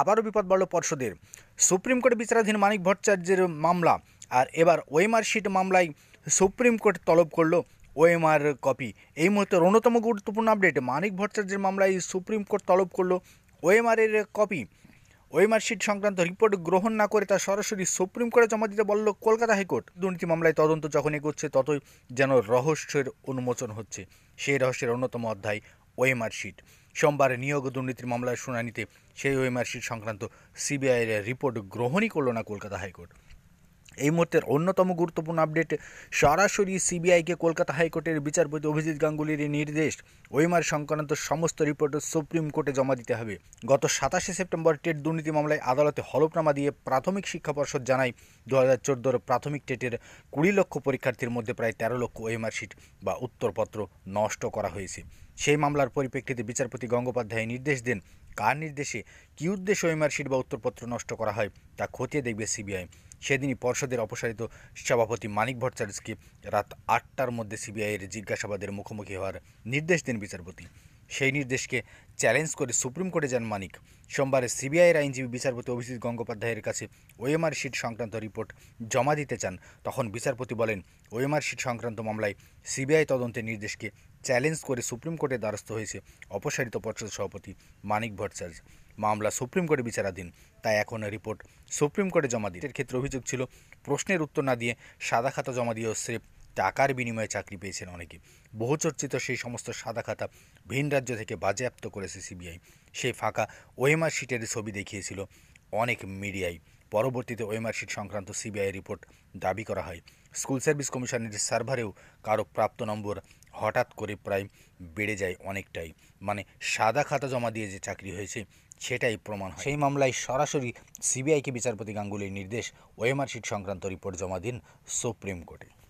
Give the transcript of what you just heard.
আবারও বিপদ বাড়ল পর্ষদের সুপ্রিম কোর্ট বিচারাধীন মানিক ভট্টাচার্যের মামলা আর এবার ওয়েমার শিট মামলায় সুপ্রিম কোর্ট তলব করল ওয়েমার কপি এই মুহূর্তে অন্যতম গুরুত্বপূর্ণ আপডেট মানিক ভট্টাচার্যের মামলায় সুপ্রিম কোর্ট তলব করল ওএমআরের কপি শিট সংক্রান্ত রিপোর্ট গ্রহণ না করে তা সরাসরি সুপ্রিম কোর্টে জমা দিতে বলল কলকাতা হাইকোর্ট দুর্নীতি মামলায় তদন্ত যখন এগোচ্ছে ততই যেন রহস্যের উন্মোচন হচ্ছে সেই রহস্যের অন্যতম অধ্যায় শিট সোমবারে নিয়োগ দুর্নীতির মামলার শুনানিতে সেই ওএমআরসি সংক্রান্ত সিবিআইয়ের রিপোর্ট গ্রহণই করল না কলকাতা হাইকোর্ট এই মুহূর্তের অন্যতম গুরুত্বপূর্ণ আপডেট সরাসরি সিবিআইকে কলকাতা হাইকোর্টের বিচারপতি অভিজিৎ গাঙ্গুলির নির্দেশ ওইমার সংক্রান্ত সমস্ত রিপোর্ট সুপ্রিম কোর্টে জমা দিতে হবে গত সাতাশে সেপ্টেম্বর টেট দুর্নীতি মামলায় আদালতে হলফনামা দিয়ে প্রাথমিক শিক্ষা পর্ষদ জানায় দু হাজার চোদ্দোর প্রাথমিক টেটের কুড়ি লক্ষ পরীক্ষার্থীর মধ্যে প্রায় তেরো লক্ষ ওয়েমার শিট বা উত্তরপত্র নষ্ট করা হয়েছে সেই মামলার পরিপ্রেক্ষিতে বিচারপতি গঙ্গোপাধ্যায় নির্দেশ দেন কার নির্দেশে কী উদ্দেশ্যে ওয়েমার শিট বা উত্তরপত্র নষ্ট করা হয় তা খতিয়ে দেখবে সিবিআই সেদিনই পর্ষদের অপসারিত সভাপতি মানিক ভট্টাচার্যকে রাত আটটার মধ্যে সিবিআইয়ের জিজ্ঞাসাবাদের মুখোমুখি হওয়ার নির্দেশ দেন বিচারপতি সেই নির্দেশকে চ্যালেঞ্জ করে সুপ্রিম কোর্টে যান মানিক সোমবারে সিবিআইয়ের আইনজীবী বিচারপতি অভিজিৎ গঙ্গোপাধ্যায়ের কাছে ওএমআর শিট সংক্রান্ত রিপোর্ট জমা দিতে চান তখন বিচারপতি বলেন ওএমআর শিট সংক্রান্ত মামলায় সিবিআই তদন্তের নির্দেশকে চ্যালেঞ্জ করে সুপ্রিম কোর্টে দ্বারস্থ হয়েছে অপসারিত পর্ষদ সভাপতি মানিক ভট্টাচার্য মামলা সুপ্রিম কোর্টে বিচারাধীন তাই এখন রিপোর্ট সুপ্রিম কোর্টে জমা দিতে ক্ষেত্রে অভিযোগ ছিল প্রশ্নের উত্তর না দিয়ে সাদা খাতা জমা দিয়েও স্রেফ টাকার বিনিময়ে চাকরি পেয়েছেন অনেকে বহুচর্চিত সেই সমস্ত সাদা খাতা ভিন রাজ্য থেকে বাজেয়াপ্ত করেছে সিবিআই সেই ফাঁকা ওয়েমার শিটের ছবি দেখিয়েছিল অনেক মিডিয়ায় পরবর্তীতে ওয়েমার শিট সংক্রান্ত সিবিআই রিপোর্ট দাবি করা হয় স্কুল সার্ভিস কমিশনের সার্ভারেও কারো প্রাপ্ত নম্বর হঠাৎ করে প্রায় বেড়ে যায় অনেকটাই মানে সাদা খাতা জমা দিয়ে যে চাকরি হয়েছে সেটাই প্রমাণ সেই মামলায় সরাসরি সিবিআইকে বিচারপতি গাঙ্গুলির নির্দেশ ওয়েমার সংক্রান্ত রিপোর্ট জমা দিন সুপ্রিম কোর্টে